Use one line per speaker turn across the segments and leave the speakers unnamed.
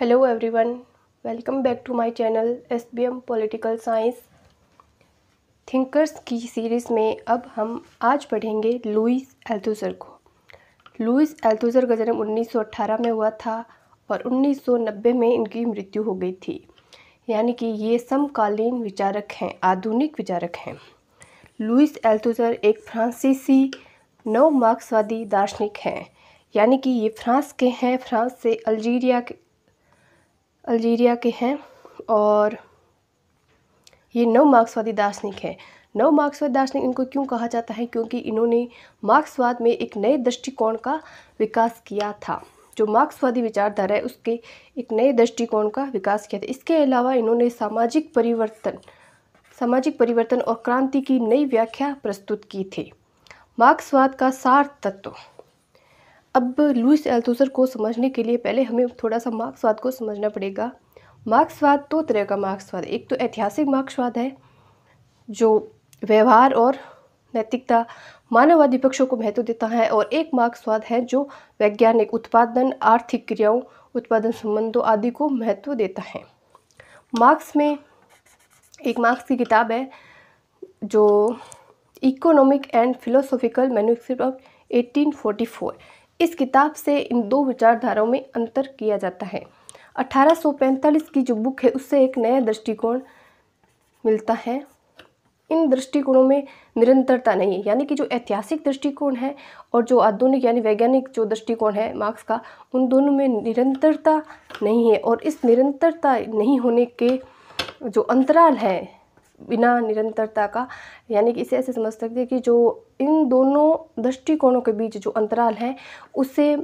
hello everyone welcome back to my channel S B M political science thinkers की series में अब हम आज पढ़ेंगे लुइस एल्थुजर को लुइस एल्थुजर का जन्म 1918 में हुआ था और 1990 में इनकी मृत्यु हो गई थी यानी कि ये समकालीन विचारक हैं आधुनिक विचारक हैं लुइस एल्थुजर एक फ्रांसीसी नव मार्क्सवादी दार्शनिक हैं यानी कि ये फ्रांस के हैं फ्रांस से अल्जीरिया अल्जीरिया के हैं और ये नव मार्क्सवादी दार्शनिक हैं नव मार्क्सवादी दार्शनिक इनको क्यों कहा जाता है क्योंकि इन्होंने मार्क्सवाद में एक नए दृष्टिकोण का विकास किया था जो मार्क्सवादी विचारधारा है उसके एक नए दृष्टिकोण का विकास किया था इसके अलावा इन्होंने सामाजिक परिवर्तन सामाजिक परिवर्तन और क्रांति की नई व्याख्या प्रस्तुत की थी मार्क्सवाद का सार तत्व अब लुइस एल्थोसर को समझने के लिए पहले हमें थोड़ा सा मार्क्सवाद को समझना पड़ेगा मार्क्सवाद दो तरह का मार्क्सवाद एक तो ऐतिहासिक मार्क्सवाद है जो व्यवहार और नैतिकता मानववादी पक्षों को महत्व देता है और एक मार्क्सवाद है जो वैज्ञानिक उत्पादन आर्थिक क्रियाओं उत्पादन संबंधों आदि को महत्व देता है मार्क्स में एक मार्क्स की किताब है जो economic and philosophical manuscript of 1844 इस किताब से इन दो विचारधाराओं में अंतर किया जाता है 1845 की जो बुक है उससे एक नया दृष्टिकोण मिलता है इन दृष्टिकोणों में निरंतरता नहीं है यानी कि जो ऐतिहासिक दृष्टिकोण है और जो आधुनिक यानी वैज्ञानिक जो दृष्टिकोण है मार्क्स का उन दोनों में निरंतरता नहीं है और इस निरंतरता नहीं होने के जो अंतराल है बिना निरंतरता का यानी कि इसे ऐसे समझ सकते हैं कि जो इन दोनों दृष्टिकोणों के बीच जो अंतराल है उसे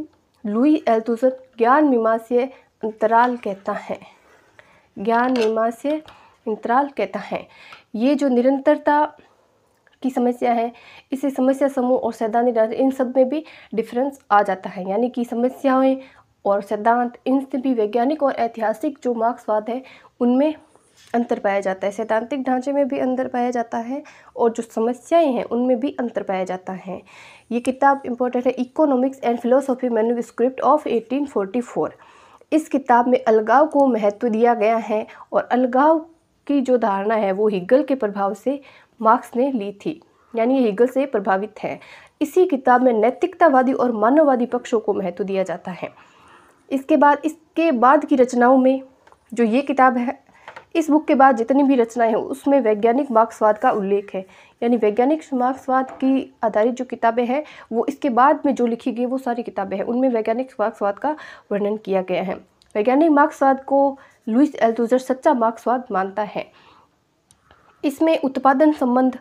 लुई एल्तुसर ज्ञान मीमांसीय अंतराल कहता है ज्ञान मीमांसीय अंतराल कहता है ये जो निरंतरता की समस्या है इसे समस्या समूह और सैद्धांतिक इन सब में भी डिफरेंस आ जाता है यानी कि समस्याएं और सिद्धांत इनसे भी वैज्ञानिक और ऐतिहासिक जो मार्क्सवाद है उनमें अंतर पाया जाता है सैद्धांतिक ढांचे में भी अंतर पाया जाता है और जो समस्याएं हैं उनमें भी अंतर पाया जाता है ये किताब इम्पोर्टेंट है economics and philosophy manuscript of 1844 इस किताब में अलगाव को महत्व दिया गया है और अलगाव की जो धारणा है वो हिगल के प्रभाव से मार्क्स ने ली थी यानी ये हिगल से प्रभावित है इसी किताब में नैतिकतावादी और मानववादी पक्षों को महत्व दिया जाता है इसके बाद इसके बाद की रचनाओं में जो ये किताब है इस बुक के बाद जितनी भी रचनाएं हैं उसमें वैज्ञानिक मार्क्सवाद का उल्लेख है यानी वैज्ञानिक मार्क्सवाद की आधारित जो किताबें हैं वो इसके बाद में जो लिखी गई वो सारी किताबें हैं उनमें वैज्ञानिक मार्क्सवाद का वर्णन किया गया है वैज्ञानिक मार्क्सवाद को लुइस एल्थुजर सच्चा मार्क्सवाद मानता है इसमें उत्पादन संबंध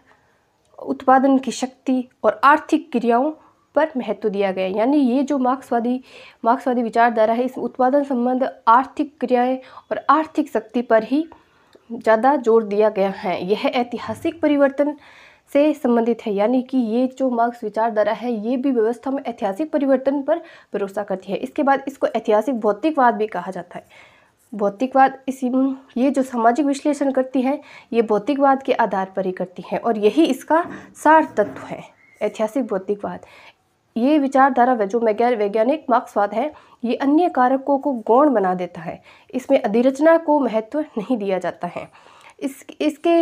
उत्पादन की शक्ति और आर्थिक क्रियाओं पर महत्व दिया गया यानी ये जो मार्क्सवादी मार्क्सवादी विचारधारा है इसमें उत्पादन संबंध आर्थिक क्रियाएं और आर्थिक शक्ति पर ही ज़्यादा जोर दिया गया है यह ऐतिहासिक परिवर्तन से संबंधित है यानी कि ये जो मार्क्स विचारधारा है ये भी व्यवस्था में ऐतिहासिक परिवर्तन पर भरोसा करती है इसके बाद इसको ऐतिहासिक भौतिकवाद भी कहा जाता है भौतिकवाद इसी ये जो सामाजिक विश्लेषण करती है ये भौतिकवाद के आधार पर ही करती है और यही इसका सार तत्व है ऐतिहासिक भौतिकवाद ये विचारधारा जो वैज्ञानिक मार्क्सवाद है ये अन्य कारकों को गौण बना देता है इसमें अधिरचना को महत्व नहीं दिया जाता है इस इसके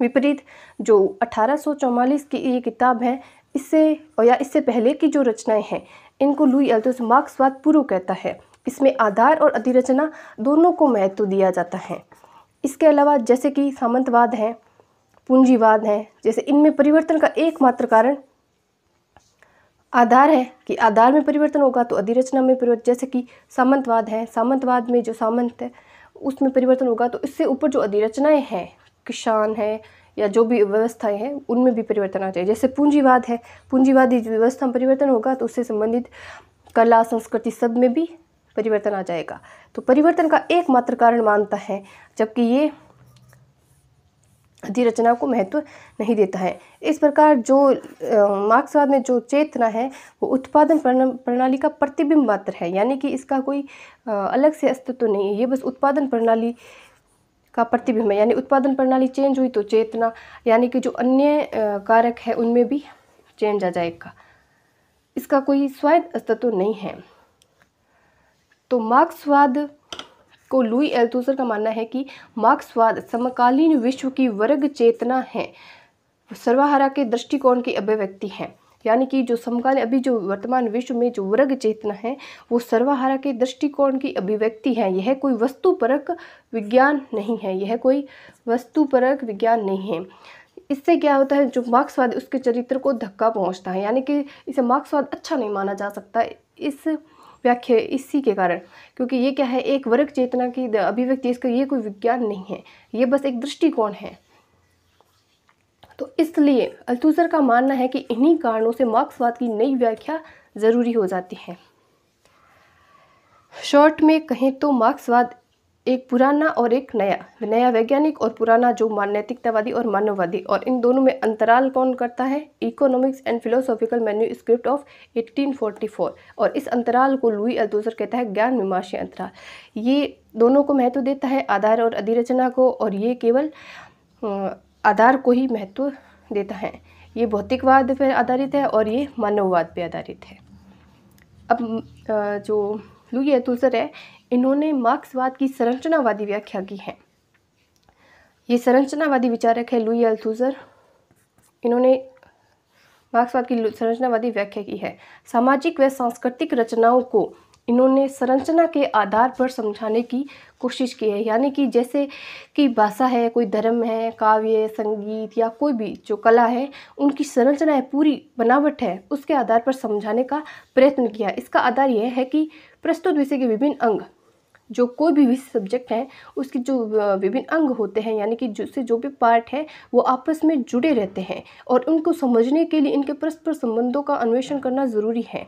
विपरीत जो 1844 की ये किताब है इससे या इससे पहले की जो रचनाएं हैं इनको लुई एल्तोस मार्क्सवाद पूर्व कहता है इसमें आधार और अधिरचना दोनों को महत्व दिया जाता है इसके अलावा जैसे कि सामंतवाद है पूंजीवाद है जैसे इनमें परिवर्तन का एकमात्र कारण आधार है कि आधार में परिवर्तन होगा तो अधिरचना में परिवर्तन जैसे कि सामंतवाद है सामंतवाद में जो सामंत है उसमें परिवर्तन होगा तो इससे ऊपर जो अधिरचनाएँ हैं किसान है या जो भी व्यवस्थाएं हैं उनमें भी परिवर्तन आ जाए जैसे पूंजीवाद है पूंजीवादी व्यवस्था में परिवर्तन होगा तो उससे संबंधित कला संस्कृति सब में भी परिवर्तन आ जाएगा तो परिवर्तन का एकमात्र कारण मानता है जबकि ये अधिरचना रचना को महत्व नहीं देता है इस प्रकार जो मार्क्सवाद में जो चेतना है वो उत्पादन प्रणाली का प्रतिबिंब मात्र है यानी कि इसका कोई अलग से अस्तित्व नहीं है ये बस उत्पादन प्रणाली का प्रतिबिंब है यानी उत्पादन प्रणाली चेंज हुई तो चेतना यानी कि जो अन्य कारक है उनमें भी चेंज आ जाएगा इसका कोई स्वायत्त अस्तित्व नहीं है तो मार्क्सवाद को लुई एल्थूसर का मानना है कि मार्क्सवाद समकालीन विश्व की वर्ग चेतना है सर्वाहारा के दृष्टिकोण की अभिव्यक्ति है यानी कि जो समकालीन अभी जो वर्तमान विश्व में जो वर्ग चेतना है वो सर्वाहारा के दृष्टिकोण की अभिव्यक्ति है यह कोई वस्तुपरक विज्ञान नहीं है यह कोई वस्तुपरक विज्ञान नहीं है इससे क्या होता है जो मार्क्सवाद उसके चरित्र को धक्का पहुंचता है यानी कि इसे मार्क्सवाद अच्छा नहीं माना जा सकता इस व्याख्या इसी के कारण क्योंकि ये क्या है एक वर्ग चेतना की अभिव्यक्ति इसका ये कोई विज्ञान नहीं है ये बस एक दृष्टिकोण है तो इसलिए अल्तुजर का मानना है कि इन्हीं कारणों से मार्क्सवाद की नई व्याख्या ज़रूरी हो जाती है शॉर्ट में कहें तो मार्क्सवाद एक पुराना और एक नया नया वैज्ञानिक और पुराना जो नैतिकतावादी और मानववादी और इन दोनों में अंतराल कौन करता है economics and philosophical manuscript of 1844 और इस अंतराल को लुई अल्दोजर कहता है ज्ञान मीमांसी अंतराल ये दोनों को महत्व देता है आधार और अधिरचना को और ये केवल आधार को ही महत्व देता है ये भौतिकवाद पर आधारित है और ये मानववाद पर आधारित है अब जो लुई एतुलसर है इन्होंने मार्क्सवाद की संरचनावादी व्याख्या की है ये संरचनावादी विचारक है लुई एल्थुजर इन्होंने मार्क्सवाद की संरचनावादी व्याख्या की है सामाजिक व सांस्कृतिक रचनाओं को इन्होंने संरचना के आधार पर समझाने की कोशिश की है यानी कि जैसे कि भाषा है कोई धर्म है काव्य संगीत या कोई भी जो कला है उनकी संरचना है पूरी बनावट है उसके आधार पर समझाने का प्रयत्न किया इसका आधार यह है कि प्रस्तुत विषय के विभिन्न अंग जो कोई भी विषय सब्जेक्ट है उसके जो विभिन्न अंग होते हैं यानी कि जिससे जो भी पार्ट है वो आपस में जुड़े रहते हैं और उनको समझने के लिए इनके परस्पर संबंधों का अन्वेषण करना ज़रूरी है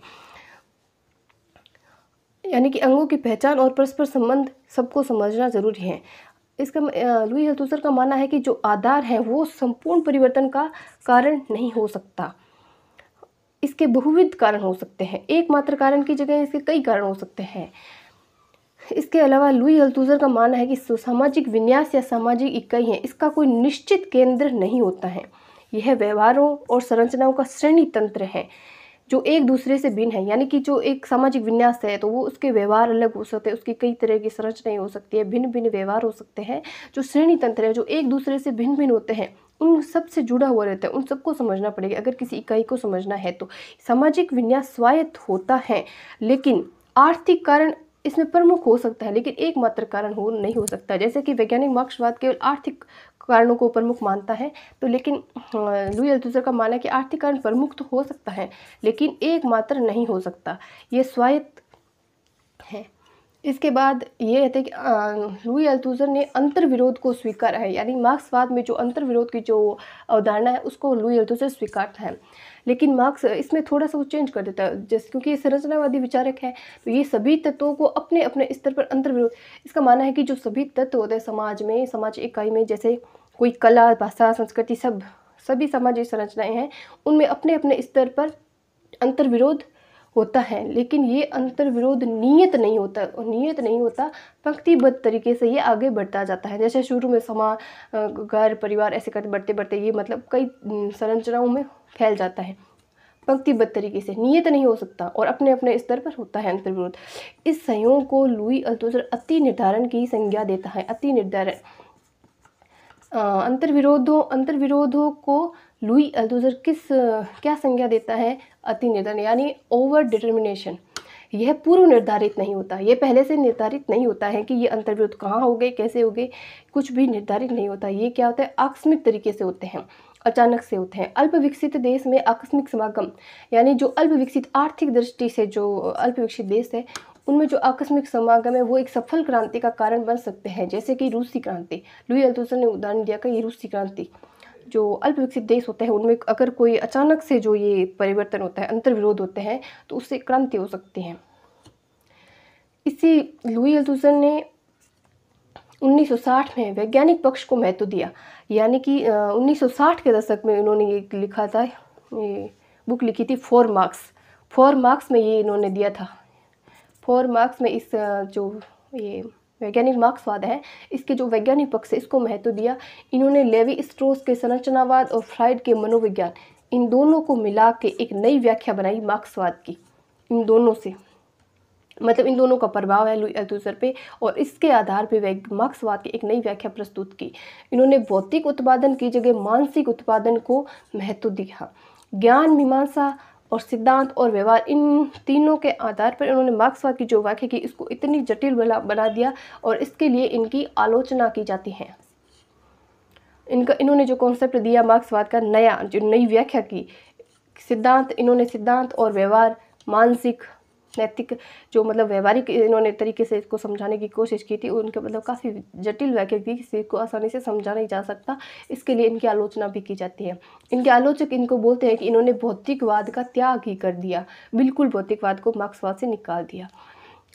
यानी कि अंगों की पहचान और परस्पर संबंध सबको समझना जरूरी है इसका लुई अल्तूसर का मानना है कि जो आधार है वो संपूर्ण परिवर्तन का कारण नहीं हो सकता इसके बहुविध कारण हो सकते हैं एकमात्र कारण की जगह इसके कई कारण हो सकते हैं इसके अलावा लुई अल्तूजर का मानना है कि सामाजिक विन्यास या सामाजिक इकाई है इसका कोई निश्चित केंद्र नहीं होता है यह व्यवहारों और संरचनाओं का श्रेणी तंत्र है जो एक दूसरे से भिन्न है यानी कि जो एक सामाजिक विन्यास है तो वो उसके व्यवहार अलग हो सकते हैं उसकी कई तरह की संरचनाएं हो सकती है भिन्न भिन्न व्यवहार हो सकते हैं जो श्रेणी तंत्र है जो एक दूसरे से भिन्न भिन्न होते हैं उन सब से जुड़ा हुआ रहता है उन सबको समझना पड़ेगा अगर किसी इकाई को समझना है तो सामाजिक विन्यास स्वायत्त होता है लेकिन आर्थिक कारण इसमें प्रमुख हो सकता है लेकिन एकमात्र कारण हो नहीं हो सकता जैसे कि वैज्ञानिक मार्क्सवाद केवल आर्थिक कारणों को प्रमुख मानता है तो लेकिन लुई अल्थुसर का मानना है कि आर्थिक कारण प्रमुख तो हो सकता है लेकिन एकमात्र नहीं हो सकता ये स्वायत्त है इसके बाद ये रहते हैं कि लुई अल्तूज़र ने अंतर विरोध को स्वीकारा है यानी मार्क्सवाद में जो अंतर विरोध की जो अवधारणा है उसको लुई अल्तूज़र स्वीकारता है लेकिन मार्क्स इसमें थोड़ा सा वो चेंज कर देता है जैसे क्योंकि ये संरचनावादी विचारक है तो ये सभी तत्वों को अपने अपने स्तर पर अंतर विरोध इसका मानना है कि जो सभी तत्व होते हैं समाज में समाज इकाई में जैसे कोई कला भाषा संस्कृति सब सभी सामाजिक संरचनाएँ हैं उनमें अपने अपने स्तर पर अंतर विरोध होता है लेकिन ये अंतर विरोध नियत नहीं होता नियत नहीं होता पंक्तिबद्ध तरीके से ये आगे बढ़ता जाता है जैसे शुरू में समाज घर परिवार ऐसे करते बढ़ते बढ़ते ये मतलब कई संरचनाओं में फैल जाता है पंक्तिबद्ध तरीके से नियत नहीं हो सकता और अपने अपने स्तर पर होता है अंतर्विरोध इस संयोग को लुई अल्तुजर अति निर्धारण की संज्ञा देता है अति निर्धारण अंतर अंतर्विरोधों को लुई अल्तुजर किस क्या संज्ञा देता है अति निर्धन यानी ओवर डिटर्मिनेशन यह पूर्व निर्धारित नहीं होता यह पहले से निर्धारित नहीं होता है कि ये अंतर्विरोध कहाँ हो गए कैसे हो गए कुछ भी निर्धारित नहीं होता ये क्या होता है आकस्मिक तरीके से होते हैं अचानक से होते हैं अल्प विकसित देश में आकस्मिक समागम यानी जो अल्प विकसित आर्थिक दृष्टि से जो अल्प विकसित देश है उनमें जो आकस्मिक समागम है वो एक सफल क्रांति का कारण बन सकते हैं जैसे कि रूसी क्रांति लुई अल्तुसन ने उदाहरण दिया कि ये रूसी क्रांति जो अल्पविकसित देश होते हैं उनमें अगर कोई अचानक से जो ये परिवर्तन होता है अंतर्विरोध होते हैं तो उससे क्रांति हो सकती है इसी लुई एल्थुसन ने 1960 में वैज्ञानिक पक्ष को महत्व दिया यानी कि 1960 के दशक में इन्होंने ये लिखा था ये बुक लिखी थी फोर मार्क्स फोर मार्क्स में ये इन्होंने दिया था फोर मार्क्स में इस जो ये वैज्ञानिक मार्क्सवाद है इसके जो वैज्ञानिक पक्ष है इसको महत्व दिया इन्होंने लेवी स्ट्रोस के संरचनावाद और फ्राइड के मनोविज्ञान इन दोनों को मिला के एक नई व्याख्या बनाई मार्क्सवाद की इन दोनों से मतलब इन दोनों का प्रभाव है लुई अल्थूसर पे और इसके आधार पे मार्क्सवाद की एक नई व्याख्या प्रस्तुत की इन्होंने भौतिक उत्पादन की जगह मानसिक उत्पादन को महत्व दिया ज्ञान मीमांसा और सिद्धांत और व्यवहार इन तीनों के आधार पर इन्होंने मार्क्सवाद की जो व्याख्या की इसको इतनी जटिल बना बना दिया और इसके लिए इनकी आलोचना की जाती है इनका इन्होंने जो कॉन्सेप्ट दिया मार्क्सवाद का नया जो नई व्याख्या की सिद्धांत इन्होंने सिद्धांत और व्यवहार मानसिक नैतिक जो मतलब व्यवहारिक इन्होंने तरीके से इसको समझाने की कोशिश की थी उनके मतलब काफ़ी जटिल वाक्य थी किसी को आसानी से समझा नहीं जा सकता इसके लिए इनकी आलोचना भी की जाती है इनके आलोचक इनको बोलते हैं कि इन्होंने भौतिकवाद का त्याग ही कर दिया बिल्कुल भौतिकवाद को मार्क्सवाद से निकाल दिया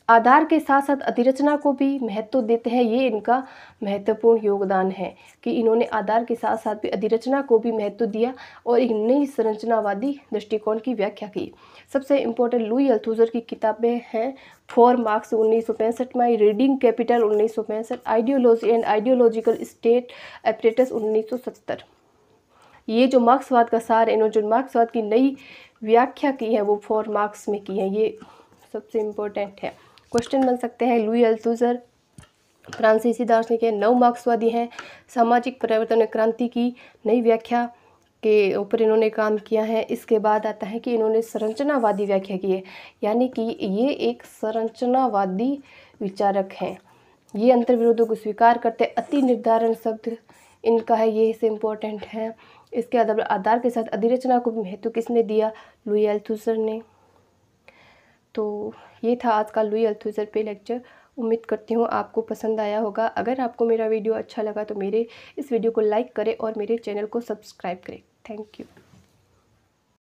आधार के साथ साथ अधिरचना को भी महत्व देते हैं ये इनका महत्वपूर्ण योगदान है कि इन्होंने आधार के साथ साथ भी अधिरचना को भी महत्व दिया और एक नई संरचनावादी दृष्टिकोण की व्याख्या की सबसे इम्पोर्टेंट लुई अल्थूजर की किताबें हैं फोर मार्क्स उन्नीस सौ पैंसठ माई रीडिंग कैपिटल उन्नीस सौ पैंसठ ideology and ideological state apparatus उन्नीस सौ सत्तर ये जो मार्क्सवाद का सार है इन्होंने जो मार्क्सवाद की नई व्याख्या की है वो फोर मार्क्स में की है ये सबसे इम्पोर्टेंट है क्वेश्चन बन सकते हैं लुई अल्तुजर फ्रांसीसी दार्शनिक है नव मार्क्सवादी हैं सामाजिक परिवर्तन क्रांति की नई व्याख्या के ऊपर इन्होंने काम किया है इसके बाद आता है कि इन्होंने संरचनावादी व्याख्या की है यानी कि ये एक संरचनावादी विचारक हैं ये अंतर्विरोधों को स्वीकार करते अति निर्धारण शब्द इनका है ये हिस्से इम्पोर्टेंट है इसके आधार के साथ अधिरचना को महत्व किसने दिया लुई एल्थूसर ने तो ये था आज का लुई अल्थुज़र पे लेक्चर उम्मीद करती हूँ आपको पसंद आया होगा अगर आपको मेरा वीडियो अच्छा लगा तो मेरे इस वीडियो को लाइक करें और मेरे चैनल को सब्सक्राइब करें थैंक यू